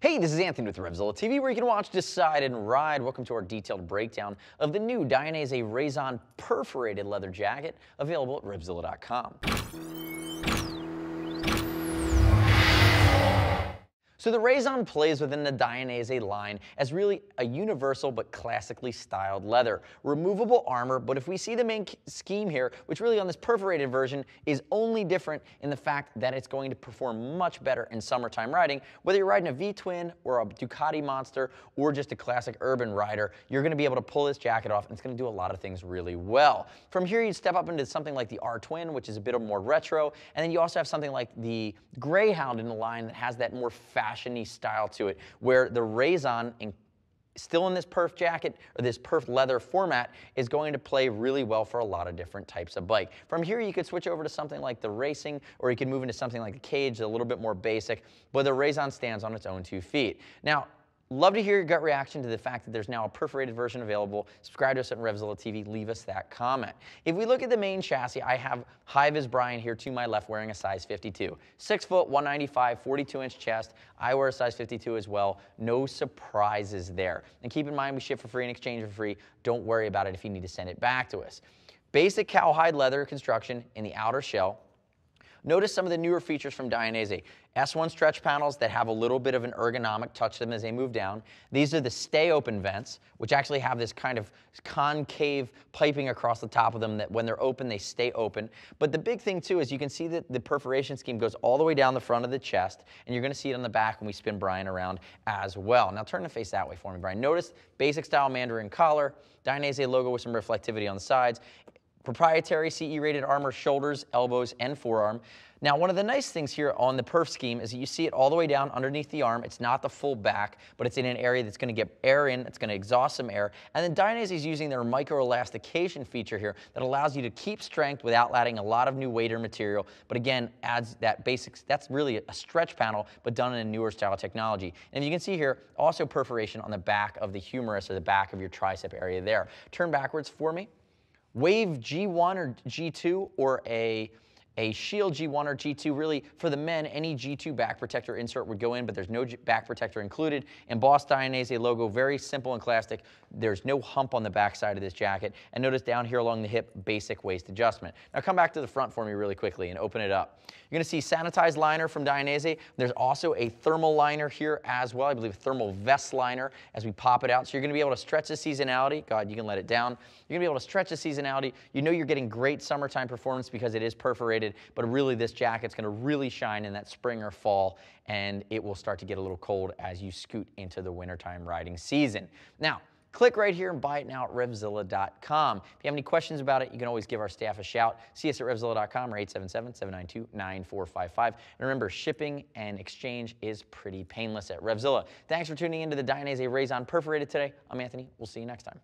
Hey, this is Anthony with Revzilla TV, where you can watch, decide, and ride. Welcome to our detailed breakdown of the new Dianese Raison perforated leather jacket, available at Revzilla.com. So the raison plays within the Dianese line as really a universal but classically styled leather. Removable armor, but if we see the main scheme here, which really on this perforated version is only different in the fact that it's going to perform much better in summertime riding, whether you're riding a V-twin or a Ducati Monster or just a classic urban rider, you're gonna be able to pull this jacket off and it's gonna do a lot of things really well. From here, you step up into something like the R-twin, which is a bit of more retro, and then you also have something like the Greyhound in the line that has that more fast fashiony style to it, where the raison in, still in this perf jacket or this perf leather format is going to play really well for a lot of different types of bike. From here, you could switch over to something like the racing, or you could move into something like the cage, a little bit more basic, but the raison stands on its own two feet. Now, Love to hear your gut reaction to the fact that there's now a perforated version available. Subscribe to us at RevZilla TV. Leave us that comment. If we look at the main chassis, I have High-Vis Brian here to my left wearing a size 52. 6 foot, 195, 42-inch chest. I wear a size 52 as well. No surprises there. And keep in mind, we ship for free and exchange for free. Don't worry about it if you need to send it back to us. Basic cowhide leather construction in the outer shell, Notice some of the newer features from Dianese. S1 stretch panels that have a little bit of an ergonomic touch to them as they move down. These are the stay open vents, which actually have this kind of concave piping across the top of them that when they're open, they stay open. But the big thing too is you can see that the perforation scheme goes all the way down the front of the chest, and you're gonna see it on the back when we spin Brian around as well. Now turn the face that way for me, Brian. Notice basic style Mandarin collar, Dainese logo with some reflectivity on the sides, proprietary CE-rated armor shoulders, elbows, and forearm. Now, one of the nice things here on the perf scheme is that you see it all the way down underneath the arm. It's not the full back, but it's in an area that's gonna get air in, it's gonna exhaust some air. And then Dynase is using their microelastication feature here that allows you to keep strength without adding a lot of new weight or material, but again, adds that basics, that's really a stretch panel, but done in a newer style technology. And you can see here, also perforation on the back of the humerus or the back of your tricep area there. Turn backwards for me. Wave G1 or G2 or a a Shield G1 or G2. Really, for the men, any G2 back protector insert would go in, but there's no back protector included. Embossed Dianese logo, very simple and classic. There's no hump on the back side of this jacket. And notice down here along the hip, basic waist adjustment. Now come back to the front for me really quickly and open it up. You're gonna see sanitized liner from Dianese. There's also a thermal liner here as well. I believe a thermal vest liner as we pop it out. So you're gonna be able to stretch the seasonality. God, you can let it down. You're gonna be able to stretch the seasonality. You know you're getting great summertime performance because it is perforated but really this jacket's gonna really shine in that spring or fall, and it will start to get a little cold as you scoot into the wintertime riding season. Now, click right here and buy it now at revzilla.com. If you have any questions about it, you can always give our staff a shout. See us at revzilla.com or 877-792-9455. And remember, shipping and exchange is pretty painless at Revzilla. Thanks for tuning into the Dine Raison Perforated today. I'm Anthony. We'll see you next time.